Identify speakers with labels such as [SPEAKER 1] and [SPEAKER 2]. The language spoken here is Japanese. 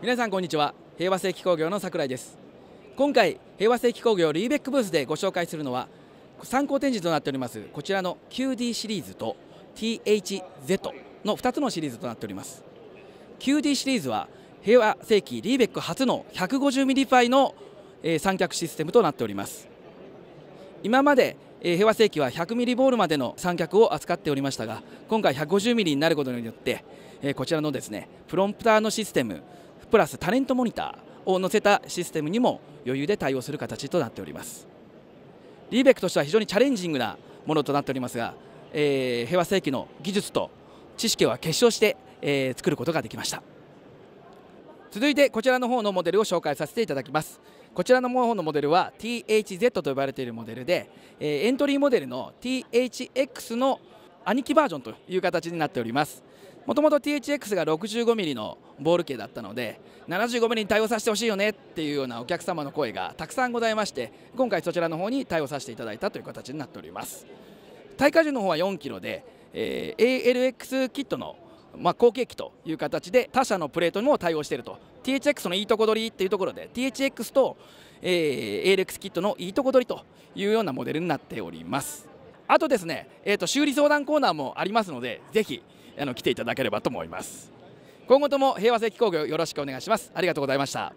[SPEAKER 1] 皆さんこんにちは平和正機工業の桜井です今回平和正機工業リーベックブースでご紹介するのは参考展示となっておりますこちらの QD シリーズと THZ の2つのシリーズとなっております QD シリーズは平和正機リーベック初の1 5 0ミリファイの、え三脚システムとなっております今まで、え平和正機は1 0 0ミリボールまでの三脚を扱っておりましたが今回1 5 0ミリになることによって、えこちらのですねプロンプターのシステムプラスタレントモニターを載せたシステムにも余裕で対応する形となっておりますリーベックとしては非常にチャレンジングなものとなっておりますが、えー、平和世紀の技術と知識は結晶して、えー、作ることができました続いてこちらの方のモデルを紹介させていただきますこちらの方のモデルは THZ と呼ばれているモデルで、えー、エントリーモデルの THX の兄貴バージョンという形になっておりますもともと THX が 65mm のボール径だったので 75mm に対応させてほしいよねっていうようなお客様の声がたくさんございまして今回そちらの方に対応させていただいたという形になっております耐荷重の方は 4kg で、えー、ALX キットのまあ、後継機という形で他社のプレートにも対応していると THX のいいとこ取りっていうところで THX と、えー、ALX キットのいいとこ取りというようなモデルになっておりますあとですね、えーと、と修理相談コーナーもありますのでぜひあの来ていただければと思います今後とも平和正規工業よろしくお願いしますありがとうございました